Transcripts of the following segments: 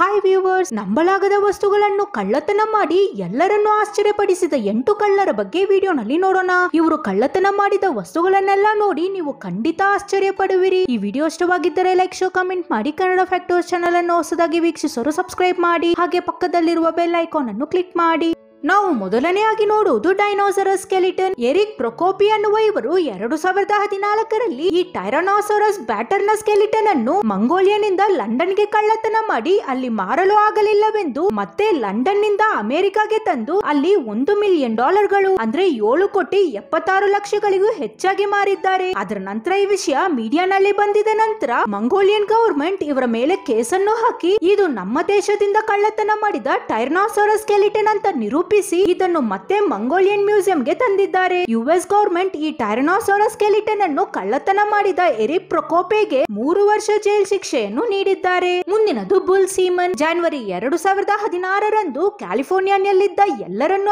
hi viewers ನಂಬಲಾಗದ ವಸ್ತುಗಳನ್ನು ಕಳ್ಳತನ ಮಾಡಿ ಎಲ್ಲರನ್ನು ಆಶ್ಚರ್ಯಪಡಿಸಿದ ಎಂಟು ಕಳ್ಳರ ಬಗ್ಗೆ ವಿಡಿಯೋನಲ್ಲಿ ನೋಡೋಣ ಇವರು ಕಳ್ಳತನ ಮಾಡಿದ ವಸ್ತುಗಳನ್ನೆಲ್ಲ ನೋಡಿ ನೀವು ಖಂಡಿತ ಆಶ್ಚರ್ಯ ಪಡುವಿರಿ ಈ ವಿಡಿಯೋ ಇಷ್ಟವಾಗಿದ್ದರೆ ಲೈಕ್ ಶೋ ಕಮೆಂಟ್ ಮಾಡಿ ಕನ್ನಡ ಫ್ಯಾಕ್ಟರ್ಸ್ ಚಾನಲ್ ಅನ್ನು ಹೊಸದಾಗಿ ವೀಕ್ಷಿಸಲು ಸಬ್ಸ್ಕ್ರೈಬ್ ಮಾಡಿ ಹಾಗೆ ಪಕ್ಕದಲ್ಲಿರುವ ಬೆಲ್ ಐಕಾನ್ ಅನ್ನು ಕ್ಲಿಕ್ ಮಾಡಿ ನಾವು ಮೊದಲನೆಯಾಗಿ ನೋಡುವುದು ಡೈನೋಸರಸ್ ಸ್ಕೆಲಿಟನ್ ಎರಿಕ್ ಪ್ರೊಕೋಪಿ ಅನ್ನುವ ಇವರು ಎರಡು ಸಾವಿರದ ಹದಿನಾಲ್ಕರಲ್ಲಿ ಈ ಟೈರನೋಸರಸ್ ಬ್ಯಾಟರ್ ನ ಸ್ಕೆಲಿಟನ್ ಅನ್ನು ಲಂಡನ್ ಗೆ ಕಳ್ಳತನ ಮಾಡಿ ಅಲ್ಲಿ ಮಾರಲು ಆಗಲಿಲ್ಲವೆಂದು ಮತ್ತೆ ಲಂಡನ್ ನಿಂದ ಅಮೆರಿಕಾಗೆ ತಂದು ಅಲ್ಲಿ ಒಂದು ಮಿಲಿಯನ್ ಡಾಲರ್ ಗಳು ಅಂದ್ರೆ ಏಳು ಕೋಟಿ ಎಪ್ಪತ್ತಾರು ಲಕ್ಷಗಳಿಗೂ ಹೆಚ್ಚಾಗಿ ಮಾರಿದ್ದಾರೆ ಅದರ ನಂತರ ಈ ವಿಷಯ ಮೀಡಿಯಾನಲ್ಲಿ ಬಂದಿದ ನಂತರ ಮಂಗೋಲಿಯನ್ ಗವರ್ಮೆಂಟ್ ಇವರ ಮೇಲೆ ಕೇಸನ್ನು ಹಾಕಿ ಇದು ನಮ್ಮ ದೇಶದಿಂದ ಕಳ್ಳತನ ಮಾಡಿದ ಟೈರ್ನಾಸೋರಸ್ ಸ್ಕೆಲಿಟನ್ ಅಂತ ನಿರೂಪ ರೂಪಿಸಿ ಇದನ್ನು ಮತ್ತೆ ಮಂಗೋಲಿಯನ್ ಮ್ಯೂಸಿಯಂಗೆ ತಂದಿದ್ದಾರೆ ಯುಎಸ್ ಗೌರ್ಮೆಂಟ್ ಈ ಟೈರನೋಸೋರಸ್ ಸ್ಕೆಲಿಟನ್ ಅನ್ನು ಕಳ್ಳತನ ಮಾಡಿದ ಎರಿ ಪ್ರಕೋಪೆಗೆ ಮೂರು ವರ್ಷ ಜೈಲ್ ಶಿಕ್ಷೆಯನ್ನು ನೀಡಿದ್ದಾರೆ ಮುಂದಿನದು ಬುಲ್ ಸೀಮನ್ ಜನವರಿ ಎರಡು ಸಾವಿರದ ಹದಿನಾರರಂದು ಕ್ಯಾಲಿಫೋರ್ನಿಯಾನಲ್ಲಿದ್ದ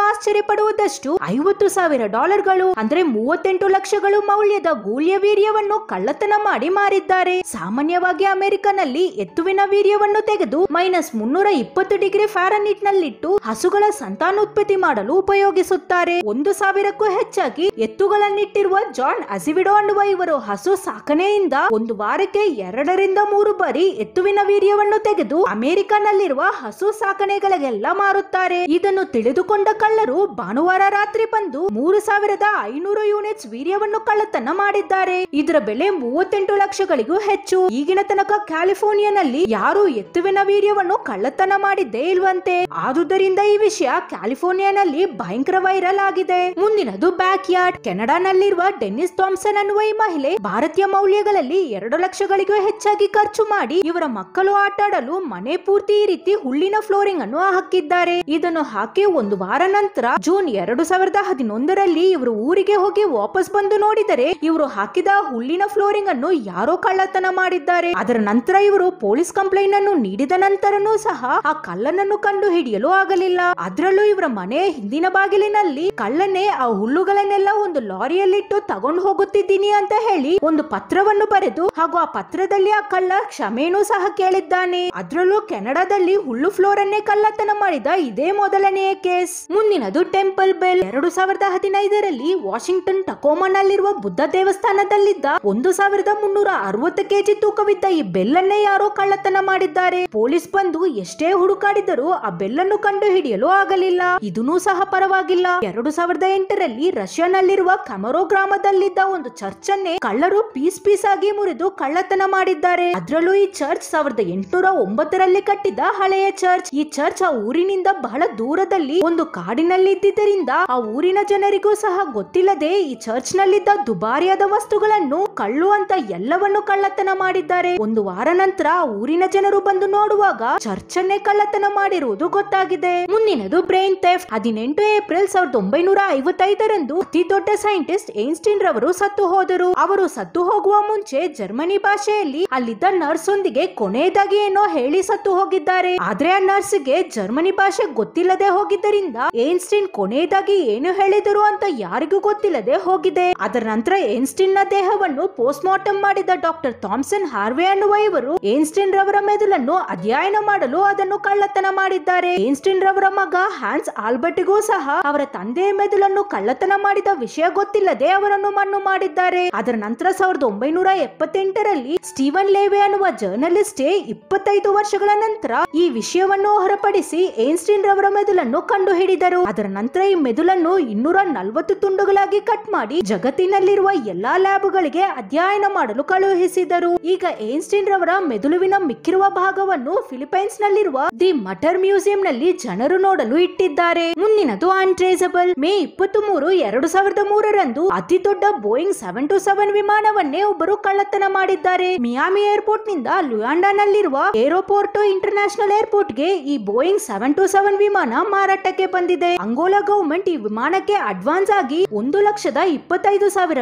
ಆಶ್ಚರ್ಯ ಪಡುವುದಷ್ಟು ಐವತ್ತು ಸಾವಿರ ಡಾಲರ್ಗಳು ಅಂದ್ರೆ ಮೂವತ್ತೆಂಟು ಲಕ್ಷಗಳು ಮೌಲ್ಯದ ಗೂಳಿಯ ವೀರ್ಯವನ್ನು ಕಳ್ಳತನ ಮಾಡಿ ಮಾರಿದ್ದಾರೆ ಸಾಮಾನ್ಯವಾಗಿ ಅಮೆರಿಕನಲ್ಲಿ ಎತ್ತುವಿನ ವೀರ್ಯವನ್ನು ತೆಗೆದು ಮೈನಸ್ ಮುನ್ನೂರ ಇಪ್ಪತ್ತು ಡಿಗ್ರಿ ಫ್ಯಾರನಿಟ್ ನಲ್ಲಿಟ್ಟು ಹಸುಗಳ ಸಂತಾನ ಉತ್ಪತ್ತಿ ಮಾಡಲು ಉಪಯೋಗಿಸುತ್ತಾರೆ ಒಂದು ಸಾವಿರಕ್ಕೂ ಹೆಚ್ಚಾಗಿ ಎತ್ತುಗಳನ್ನಿಟ್ಟಿರುವ ಜಾನ್ ಅಸಿವಿಡೋ ಅನ್ನುವ ಇವರು ಹಸು ಸಾಕಣೆಯಿಂದ ಒಂದು ವಾರಕ್ಕೆ ಎರಡರಿಂದ ಮೂರು ಬಾರಿ ಎತ್ತುವಿನ ವೀರ್ಯವನ್ನು ತೆಗೆದು ಅಮೆರಿಕನಲ್ಲಿರುವ ಹಸು ಸಾಕಣೆಗಳಿಗೆಲ್ಲ ಮಾರುತ್ತಾರೆ ಇದನ್ನು ತಿಳಿದುಕೊಂಡ ಕಳ್ಳರು ಭಾನುವಾರ ರಾತ್ರಿ ಬಂದು ಮೂರು ಸಾವಿರದ ಐನೂರು ಯೂನಿಟ್ಸ್ ವೀರ್ಯವನ್ನು ಕಳ್ಳತನ ಮಾಡಿದ್ದಾರೆ ಇದರ ಬೆಲೆ ಮೂವತ್ತೆಂಟು ಲಕ್ಷಗಳಿಗೂ ಹೆಚ್ಚು ಈಗಿನ ತನಕ ಕ್ಯಾಲಿಫೋರ್ನಿಯಾನಲ್ಲಿ ಯಾರು ಎತ್ತುವಿನ ವೀರ್ಯವನ್ನು ಕಳ್ಳತನ ಮಾಡಿದ್ದೇ ಇಲ್ವಂತೆ ಆದುದರಿಂದ ಈ ವಿಷಯ ಕ್ಯಾಲಿಫೋರ್ನಿಯಾ ಕ್ಯಾಲಿಫೋರ್ನಿಯಾನಲ್ಲಿ ಭಯಂಕರ ವೈರಲ್ ಆಗಿದೆ ಮುಂದಿನದು ಬ್ಯಾಕ್ ಯಾರ್ಡ್ ನಲ್ಲಿರುವ ಡೆನ್ನಿಸ್ ಥಾಮ್ಸನ್ ಅನ್ನುವ ಈ ಮಹಿಳೆ ಭಾರತೀಯ ಮೌಲ್ಯಗಳಲ್ಲಿ ಎರಡು ಲಕ್ಷಗಳಿಗೂ ಹೆಚ್ಚಾಗಿ ಖರ್ಚು ಮಾಡಿ ಇವರ ಮಕ್ಕಳು ಆಟಾಡಲು ಮನೆ ಪೂರ್ತಿ ಈ ರೀತಿ ಹುಲ್ಲಿನ ಫ್ಲೋರಿಂಗ್ ಅನ್ನು ಹಾಕಿದ್ದಾರೆ ಇದನ್ನು ಹಾಕಿ ಒಂದು ವಾರ ನಂತರ ಜೂನ್ ಎರಡು ಸಾವಿರದ ಹದಿನೊಂದರಲ್ಲಿ ಇವರು ಊರಿಗೆ ಹೋಗಿ ವಾಪಸ್ ಬಂದು ನೋಡಿದರೆ ಇವರು ಹಾಕಿದ ಹುಲ್ಲಿನ ಫ್ಲೋರಿಂಗ್ ಅನ್ನು ಯಾರೋ ಕಳ್ಳತನ ಮಾಡಿದ್ದಾರೆ ಅದರ ನಂತರ ಇವರು ಪೊಲೀಸ್ ಕಂಪ್ಲೇಂಟ್ ಅನ್ನು ನೀಡಿದ ನಂತರನೂ ಸಹ ಆ ಕಳ್ಳನನ್ನು ಕಂಡು ಹಿಡಿಯಲು ಆಗಲಿಲ್ಲ ಅದರಲ್ಲೂ ಇವರ ಮನೆ ಹಿಂದಿನ ಬಾಗಿಲಿನಲ್ಲಿ ಕಳ್ಳನ್ನೇ ಆ ಹುಲ್ಲುಗಳನ್ನೆಲ್ಲ ಒಂದು ಲಾರಿಯಲ್ಲಿಟ್ಟು ತಗೊಂಡು ಹೋಗುತ್ತಿದ್ದೀನಿ ಅಂತ ಹೇಳಿ ಒಂದು ಪತ್ರವನ್ನು ಬರೆದು ಹಾಗೂ ಆ ಪತ್ರದಲ್ಲಿ ಆ ಕಳ್ಳ ಕ್ಷಮೆನೂ ಸಹ ಕೇಳಿದ್ದಾನೆ ಅದರಲ್ಲೂ ಕೆನಡಾದಲ್ಲಿ ಹುಲ್ಲು ಫ್ಲೋರ್ ಅನ್ನೇ ಕಳ್ಳತನ ಮಾಡಿದ ಇದೇ ಮೊದಲನೆಯ ಕೇಸ್ ಮುಂದಿನದು ಟೆಂಪಲ್ ಬೆಲ್ ಎರಡು ಸಾವಿರದ ಹದಿನೈದರಲ್ಲಿ ವಾಷಿಂಗ್ಟನ್ ಟಕೋಮನಲ್ಲಿರುವ ಬುದ್ಧ ದೇವಸ್ಥಾನದಲ್ಲಿದ್ದ ಒಂದು ಸಾವಿರದ ಮುನ್ನೂರ ಅರವತ್ತು ಕೆಜಿ ತೂಕವಿದ್ದ ಈ ಬೆಲ್ಲನ್ನೇ ಯಾರೋ ಕಳ್ಳತನ ಮಾಡಿದ್ದಾರೆ ಪೊಲೀಸ್ ಬಂದು ಎಷ್ಟೇ ಹುಡುಕಾಡಿದರೂ ಆ ಬೆಲ್ಲನ್ನು ಕಂಡು ಹಿಡಿಯಲು ಆಗಲಿಲ್ಲ ಇದನ್ನೂ ಸಹ ಪರವಾಗಿಲ್ಲ ಎರಡು ಸಾವಿರದ ಎಂಟರಲ್ಲಿ ನಲ್ಲಿರುವ ಕಮರೋ ಗ್ರಾಮದಲ್ಲಿದ್ದ ಒಂದು ಚರ್ಚ್ ಅನ್ನೇ ಕಳ್ಳರು ಪೀಸ್ ಪೀಸ್ ಆಗಿ ಮುರಿದು ಕಳ್ಳತನ ಮಾಡಿದ್ದಾರೆ ಅದರಲ್ಲೂ ಈ ಚರ್ಚ್ ಸಾವಿರದ ಎಂಟುನೂರ ಒಂಬತ್ತರಲ್ಲಿ ಕಟ್ಟಿದ ಹಳೆಯ ಚರ್ಚ್ ಈ ಚರ್ಚ್ ಆ ಊರಿನಿಂದ ಬಹಳ ದೂರದಲ್ಲಿ ಒಂದು ಕಾಡಿನಲ್ಲಿ ಇದ್ದಿದ್ದರಿಂದ ಆ ಊರಿನ ಜನರಿಗೂ ಸಹ ಗೊತ್ತಿಲ್ಲದೆ ಈ ಚರ್ಚ್ ನಲ್ಲಿದ್ದ ದುಬಾರಿಯಾದ ವಸ್ತುಗಳನ್ನು ಕಳ್ಳು ಅಂತ ಎಲ್ಲವನ್ನು ಕಳ್ಳತನ ಮಾಡಿದ್ದಾರೆ ಒಂದು ವಾರ ನಂತರ ಆ ಊರಿನ ಜನರು ಬಂದು ನೋಡುವಾಗ ಚರ್ಚ್ ಅನ್ನೇ ಕಳ್ಳತನ ಮಾಡಿರುವುದು ಗೊತ್ತಾಗಿದೆ ಮುಂದಿನದು ಬ್ರೈನ್ ಹದಿನೆಂಟು ಏಪ್ರಿಲ್ ಸಾವಿರದ ಒಂಬೈನೂರ ಐವತ್ತೈದರಂದು ಅತಿ ದೊಡ್ಡ ಸೈಂಟಿಸ್ಟ್ ಏನ್ಸ್ಟೀನ್ ರವರು ಸತ್ತು ಹೋದರು ಅವರು ಸತ್ತು ಹೋಗುವ ಮುಂಚೆ ಜರ್ಮನಿ ಭಾಷೆಯಲ್ಲಿ ಅಲ್ಲಿದ್ದ ನರ್ಸ್ ಒಂದಿಗೆ ಕೊನೆಯದಾಗಿ ಏನೋ ಹೇಳಿ ಸತ್ತು ಹೋಗಿದ್ದಾರೆ ಆದ್ರೆ ಆ ನರ್ಸ್ಗೆ ಜರ್ಮನಿ ಭಾಷೆ ಗೊತ್ತಿಲ್ಲದೆ ಹೋಗಿದ್ದರಿಂದ ಏನ್ಸ್ಟೀನ್ ಕೊನೆಯದಾಗಿ ಏನು ಹೇಳಿದರು ಅಂತ ಯಾರಿಗೂ ಗೊತ್ತಿಲ್ಲದೆ ಹೋಗಿದೆ ಅದರ ನಂತರ ಏನ್ಸ್ಟೀನ್ ನ ದೇಹವನ್ನು ಪೋಸ್ಟ್ ಮಾರ್ಟಮ್ ಮಾಡಿದ ಡಾಕ್ಟರ್ ಥಾಮ್ಸನ್ ಹಾರ್ವೆ ಅನ್ನುವ ಇವರು ಏನ್ಸ್ಟೀನ್ ರವರ ಮೆದುಳನ್ನು ಅಧ್ಯಯನ ಮಾಡಲು ಅದನ್ನು ಕಳ್ಳತನ ಮಾಡಿದ್ದಾರೆ ಏನ್ಸ್ಟೀನ್ ರವರ ಮಗ ಹ್ಯಾನ್ಸ್ ಆಲ್ಬರ್ಟ್ಗೂ ಸಹ ಅವರ ತಂದೆಯ ಮೆದುಳನ್ನು ಕಳ್ಳತನ ಮಾಡಿದ ವಿಷಯ ಗೊತ್ತಿಲ್ಲದೆ ಅವರನ್ನು ಮಣ್ಣು ಮಾಡಿದ್ದಾರೆ ಅದರ ನಂತರ ಸಾವಿರದ ಒಂಬೈನೂರ ಎಪ್ಪತ್ತೆಂಟರಲ್ಲಿ ಸ್ಟೀವನ್ ಲೇವೆ ಅನ್ನುವ ಜರ್ನಲಿಸ್ಟ್ ಇಪ್ಪತ್ತೈದು ವರ್ಷಗಳ ನಂತರ ಈ ವಿಷಯವನ್ನು ಹೊರಪಡಿಸಿ ಏನ್ಸ್ಟೀನ್ ರವರ ಮೆದುಳನ್ನು ಕಂಡು ಹಿಡಿದರು ಅದರ ನಂತರ ಈ ಮೆದುಳನ್ನು ಇನ್ನೂರ ನಲವತ್ತು ತುಂಡುಗಳಾಗಿ ಕಟ್ ಮಾಡಿ ಜಗತ್ತಿನಲ್ಲಿರುವ ಎಲ್ಲಾ ಲ್ಯಾಬ್ಗಳಿಗೆ ಅಧ್ಯಯನ ಮಾಡಲು ಕಳುಹಿಸಿದರು ಈಗ ಏನ್ಸ್ಟೀನ್ ರವರ ಮೆದುಳುವಿನ ಮಿಕ್ಕಿರುವ ಭಾಗವನ್ನು ಫಿಲಿಪೈನ್ಸ್ ನಲ್ಲಿರುವ ದಿ ಮಟರ್ ಮ್ಯೂಸಿಯಂ ನಲ್ಲಿ ಜನರು ನೋಡಲು ಇಟ್ಟಿದ್ದಾರೆ ಮಾಡಿದ್ದಾರೆ ಮುಂದಿನದು ಅನ್ಟ್ರೇಸಬಲ್ ಮೇ ಇಪ್ಪತ್ತ್ ಮೂರು ಎರಡು ಸಾವಿರದ ಮೂರರಂದು ಅತಿ ದೊಡ್ಡ ಬೋಯಿಂಗ್ ಸೆವೆನ್ ಟು ಸೆವೆನ್ ವಿಮಾನವನ್ನೇ ಒಬ್ಬರು ಕಳ್ಳತನ ಮಾಡಿದ್ದಾರೆ ಮಿಯಾಮಿ ಏರ್ಪೋರ್ಟ್ ನಿಂದ ಲುಯಾಂಡಾನಲ್ಲಿರುವ ಏರೋಪೋರ್ಟ್ ಇಂಟರ್ ನ್ಯಾಷನಲ್ ಏರ್ಪೋರ್ಟ್ ಗೆ ಈ ಬೋಯಿಂಗ್ ಸೆವೆನ್ ಟು ಸೆವೆನ್ ವಿಮಾನ ಮಾರಾಟಕ್ಕೆ ಬಂದಿದೆ ಅಂಗೋಲಾ ಗೌರ್ಮೆಂಟ್ ಈ ವಿಮಾನಕ್ಕೆ ಅಡ್ವಾನ್ಸ್ ಆಗಿ ಒಂದು ಲಕ್ಷದ ಇಪ್ಪತ್ತೈದು ಸಾವಿರ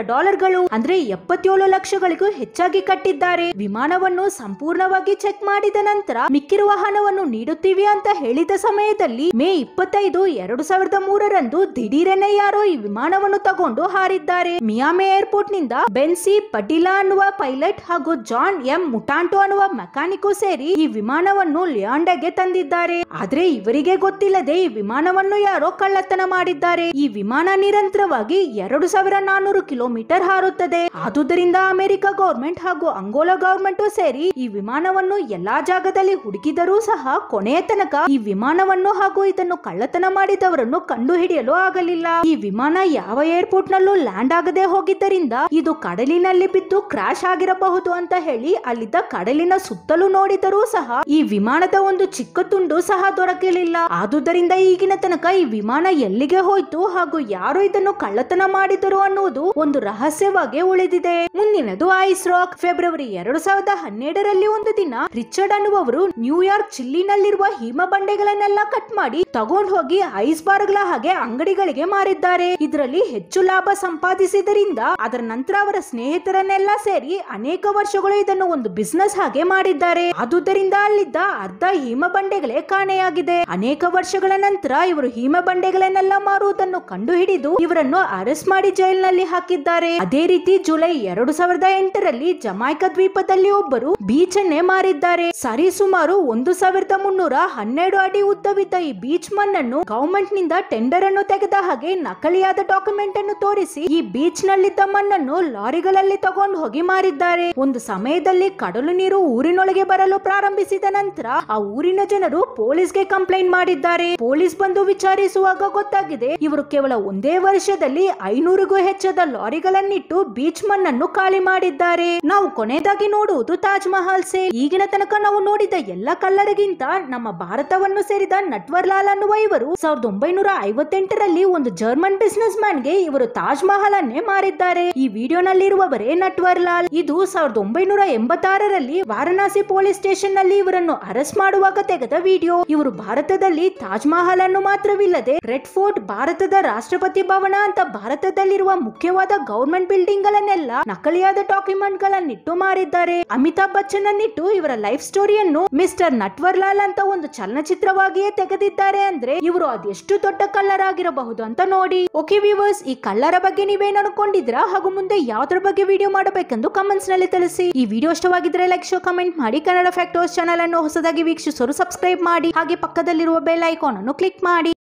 ಗಳು ಅಂದ್ರೆ ಎಪ್ಪತ್ತೇಳು ಲಕ್ಷಗಳಿಗೂ ಹೆಚ್ಚಾಗಿ ಕಟ್ಟಿದ್ದಾರೆ ವಿಮಾನವನ್ನು ಸಂಪೂರ್ಣವಾಗಿ ಚೆಕ್ ಮಾಡಿದ ನಂತರ ಮಿಕ್ಕಿರುವ ಹಣವನ್ನು ನೀಡುತ್ತೀವಿ ಅಂತ ಹೇಳಿದ ಸಮಯದಲ್ಲಿ ಮೇ ಇಪ್ಪತ್ತೈದು ಇದು ಎರಡು ಸಾವಿರದ ಮೂರರಂದು ದಿಢೀರನೆ ಯಾರೋ ಈ ವಿಮಾನವನ್ನು ತಗೊಂಡು ಹಾರಿದ್ದಾರೆ ಮಿಯಾಮೆ ಏರ್ಪೋರ್ಟ್ ನಿಂದ ಬೆನ್ಸಿ ಪಟೀಲಾ ಅನ್ನುವ ಪೈಲಟ್ ಹಾಗೂ ಜಾನ್ ಎಂ ಮುಟಾಂಟೋ ಅನ್ನುವ ಮೆಕ್ಯಾನಿಕು ಸೇರಿ ಈ ವಿಮಾನವನ್ನು ಲಿಯಾಂಡಗೆ ತಂದಿದ್ದಾರೆ ಆದ್ರೆ ಇವರಿಗೆ ಗೊತ್ತಿಲ್ಲದೆ ಈ ವಿಮಾನವನ್ನು ಯಾರೋ ಕಳ್ಳತನ ಮಾಡಿದ್ದಾರೆ ಈ ವಿಮಾನ ನಿರಂತರವಾಗಿ ಎರಡು ಸಾವಿರ ನಾನೂರು ಕಿಲೋಮೀಟರ್ ಹಾರುತ್ತದೆ ಆದುದರಿಂದ ಅಮೆರಿಕ ಗವರ್ಮೆಂಟ್ ಹಾಗೂ ಅಂಗೋಲಾ ಗವರ್ಮೆಂಟ್ ಸೇರಿ ಈ ವಿಮಾನವನ್ನು ಎಲ್ಲಾ ಜಾಗದಲ್ಲಿ ಹುಡುಕಿದರೂ ಸಹ ಕೊನೆಯ ತನಕ ಈ ವಿಮಾನವನ್ನು ಹಾಗೂ ಇದನ್ನು ಕಳ್ಳತನ ಕಳ್ಳತನ ಮಾಡಿದವರನ್ನು ಹಿಡಿಯಲು ಆಗಲಿಲ್ಲ ಈ ವಿಮಾನ ಯಾವ ಏರ್ಪೋರ್ಟ್ ನಲ್ಲೂ ಲ್ಯಾಂಡ್ ಆಗದೆ ಹೋಗಿದ್ದರಿಂದ ಇದು ಕಡಲಿನಲ್ಲಿ ಬಿದ್ದು ಕ್ರಾಶ್ ಆಗಿರಬಹುದು ಅಂತ ಹೇಳಿ ಅಲ್ಲಿದ್ದ ಕಡಲಿನ ಸುತ್ತಲೂ ನೋಡಿದರೂ ಸಹ ಈ ವಿಮಾನದ ಒಂದು ಚಿಕ್ಕ ತುಂಡು ಸಹ ದೊರಕಲಿಲ್ಲ ಆದುದರಿಂದ ಈಗಿನ ತನಕ ಈ ವಿಮಾನ ಎಲ್ಲಿಗೆ ಹೋಯ್ತು ಹಾಗೂ ಯಾರು ಇದನ್ನು ಕಳ್ಳತನ ಮಾಡಿದರು ಅನ್ನುವುದು ಒಂದು ರಹಸ್ಯವಾಗಿ ಉಳಿದಿದೆ ಮುಂದಿನದು ಐಸ್ ರಾಕ್ ಫೆಬ್ರವರಿ ಎರಡು ಸಾವಿರದ ಹನ್ನೆರಡರಲ್ಲಿ ಒಂದು ದಿನ ರಿಚರ್ಡ್ ಅನ್ನುವರು ನ್ಯೂಯಾರ್ಕ್ ಚಿಲ್ಲಿನಲ್ಲಿರುವ ಹಿಮ ಬಂಡೆಗಳನ್ನೆಲ್ಲ ಕಟ್ ಮಾಡಿ ತಗೊಂಡು ಹೋಗಿ ಐಸ್ ಬಾರ್ಗಳ ಹಾಗೆ ಅಂಗಡಿಗಳಿಗೆ ಮಾರಿದ್ದಾರೆ ಇದರಲ್ಲಿ ಹೆಚ್ಚು ಲಾಭ ಸಂಪಾದಿಸಿದರಿಂದ ಅದರ ನಂತರ ಅವರ ಸ್ನೇಹಿತರನ್ನೆಲ್ಲ ಸೇರಿ ಅನೇಕ ವರ್ಷಗಳು ಇದನ್ನು ಒಂದು ಬಿಸ್ನೆಸ್ ಹಾಗೆ ಮಾಡಿದ್ದಾರೆ ಅದುದರಿಂದ ಅಲ್ಲಿದ್ದ ಅರ್ಧ ಹಿಮ ಬಂಡೆಗಳೇ ಕಾಣೆಯಾಗಿದೆ ಅನೇಕ ವರ್ಷಗಳ ನಂತರ ಇವರು ಹಿಮ ಬಂಡೆಗಳನ್ನೆಲ್ಲ ಮಾರುವುದನ್ನು ಕಂಡು ಹಿಡಿದು ಇವರನ್ನು ಅರೆಸ್ಟ್ ಮಾಡಿ ಜೈಲಿನಲ್ಲಿ ಹಾಕಿದ್ದಾರೆ ಅದೇ ರೀತಿ ಜುಲೈ ಎರಡು ಸಾವಿರದ ಎಂಟರಲ್ಲಿ ಜಮಾಯಕ ದ್ವೀಪದಲ್ಲಿ ಒಬ್ಬರು ಬೀಚ್ ಅನ್ನೇ ಮಾರಿದ್ದಾರೆ ಸರಿಸುಮಾರು ಒಂದು ಸಾವಿರದ ಮುನ್ನೂರ ಹನ್ನೆರಡು ಅಡಿ ಉದ್ದವಿದ್ದ ಈ ಬೀಚ್ ಮಣ್ಣನ್ನು ಅವನು ನಿಂದ ಟೆಂಡರ್ ಅನ್ನು ತೆಗೆದ ಹಾಗೆ ನಕಲಿಯಾದ ಡಾಕ್ಯುಮೆಂಟ್ ಅನ್ನು ತೋರಿಸಿ ಈ ಬೀಚ್ ನಲ್ಲಿದ್ದ ಮಣ್ಣನ್ನು ಲಾರಿಗಳಲ್ಲಿ ತಗೊಂಡು ಹೋಗಿ ಮಾರಿದ್ದಾರೆ ಒಂದು ಸಮಯದಲ್ಲಿ ಕಡಲು ನೀರು ಊರಿನೊಳಗೆ ಬರಲು ಪ್ರಾರಂಭಿಸಿದ ನಂತರ ಆ ಊರಿನ ಜನರು ಪೊಲೀಸ್ಗೆ ಕಂಪ್ಲೇಂಟ್ ಮಾಡಿದ್ದಾರೆ ಪೊಲೀಸ್ ಬಂದು ವಿಚಾರಿಸುವಾಗ ಗೊತ್ತಾಗಿದೆ ಇವರು ಕೇವಲ ಒಂದೇ ವರ್ಷದಲ್ಲಿ ಐನೂರಿಗೂ ಹೆಚ್ಚದ ಲಾರಿಗಳನ್ನಿಟ್ಟು ಬೀಚ್ ಮಣ್ಣನ್ನು ಖಾಲಿ ಮಾಡಿದ್ದಾರೆ ನಾವು ಕೊನೆಯದಾಗಿ ನೋಡುವುದು ತಾಜ್ ಮಹಲ್ ಸೇಲ್ ಈಗಿನ ತನಕ ನಾವು ನೋಡಿದ ಎಲ್ಲ ಕಲ್ಲರಿಗಿಂತ ನಮ್ಮ ಭಾರತವನ್ನು ಸೇರಿದ ನಟ್ವರ್ಲಾಲ್ ಅನ್ನುವ ಇವರು ಅವರು ಸಾವಿರದ ಒಂಬೈನೂರ ಐವತ್ತೆಂಟರಲ್ಲಿ ಒಂದು ಜರ್ಮನ್ ಬಿಸಿನೆಸ್ ಮ್ಯಾನ್ ಗೆ ಇವರು ತಾಜ್ ಮಹಲ್ ಅನ್ನೇ ಮಾರಿದ್ದಾರೆ ಈ ವಿಡಿಯೋನಲ್ಲಿರುವವರೇ ನಟ್ವರ್ ಲಾಲ್ ಇದು ಸಾವಿರದ ಒಂಬೈನೂರ ಎಂಬತ್ತಾರರಲ್ಲಿ ವಾರಣಾಸಿ ಪೊಲೀಸ್ ಸ್ಟೇಷನ್ ನಲ್ಲಿ ಇವರನ್ನು ಅರೆಸ್ಟ್ ಮಾಡುವಾಗ ತೆಗೆದ ವಿಡಿಯೋ ಇವರು ಭಾರತದಲ್ಲಿ ತಾಜ್ ಮಹಲ್ ಅನ್ನು ಮಾತ್ರವಿಲ್ಲದೆ ರೆಡ್ ಫೋರ್ಟ್ ಭಾರತದ ರಾಷ್ಟ್ರಪತಿ ಭವನ ಅಂತ ಭಾರತದಲ್ಲಿರುವ ಮುಖ್ಯವಾದ ಗವರ್ಮೆಂಟ್ ಬಿಲ್ಡಿಂಗ್ ಗಳನ್ನೆಲ್ಲ ನಕಲಿಯಾದ ಡಾಕ್ಯುಮೆಂಟ್ ಗಳನ್ನಿಟ್ಟು ಮಾರಿದ್ದಾರೆ ಅಮಿತಾಬ್ ಬಚ್ಚನ್ ಅನ್ನಿಟ್ಟು ಇವರ ಲೈಫ್ ಸ್ಟೋರಿಯನ್ನು ಮಿಸ್ಟರ್ ನಟ್ವರ್ ಲಾಲ್ ಅಂತ ಒಂದು ಚಲನಚಿತ್ರವಾಗಿಯೇ ತೆಗೆದಿದ್ದಾರೆ ಅಂದ್ರೆ ಇವರು ಅದೆಷ್ಟು ದೊಡ್ಡ ಆಗಿರಬಹುದು ಅಂತ ನೋಡಿ ಓಕೆ ವ್ಯೂವರ್ಸ್ ಈ ಕಲ್ಲರ ಬಗ್ಗೆ ನೀವೇನು ಅನ್ಕೊಂಡಿದ್ರ ಹಾಗೂ ಮುಂದೆ ಯಾವ್ದ್ರ ಬಗ್ಗೆ ವಿಡಿಯೋ ಮಾಡಬೇಕೆಂದು ಕಮೆಂಟ್ಸ್ ನಲ್ಲಿ ತಿಳಿಸಿ ಈ ವಿಡಿಯೋ ಇಷ್ಟವಾಗಿದ್ರೆ ಲೈಕ್ ಶೋ ಕಮೆಂಟ್ ಮಾಡಿ ಕನ್ನಡ ಫ್ಯಾಕ್ಟೋಸ್ ಚಾನಲ್ ಅನ್ನು ಹೊಸದಾಗಿ ವೀಕ್ಷಿಸಲು ಸಬ್ಸ್ಕ್ರೈಬ್ ಮಾಡಿ ಹಾಗೆ ಪಕ್ಕದಲ್ಲಿರುವ ಬೆಲ್ ಐಕಾನ್ ಅನ್ನು ಕ್ಲಿಕ್ ಮಾಡಿ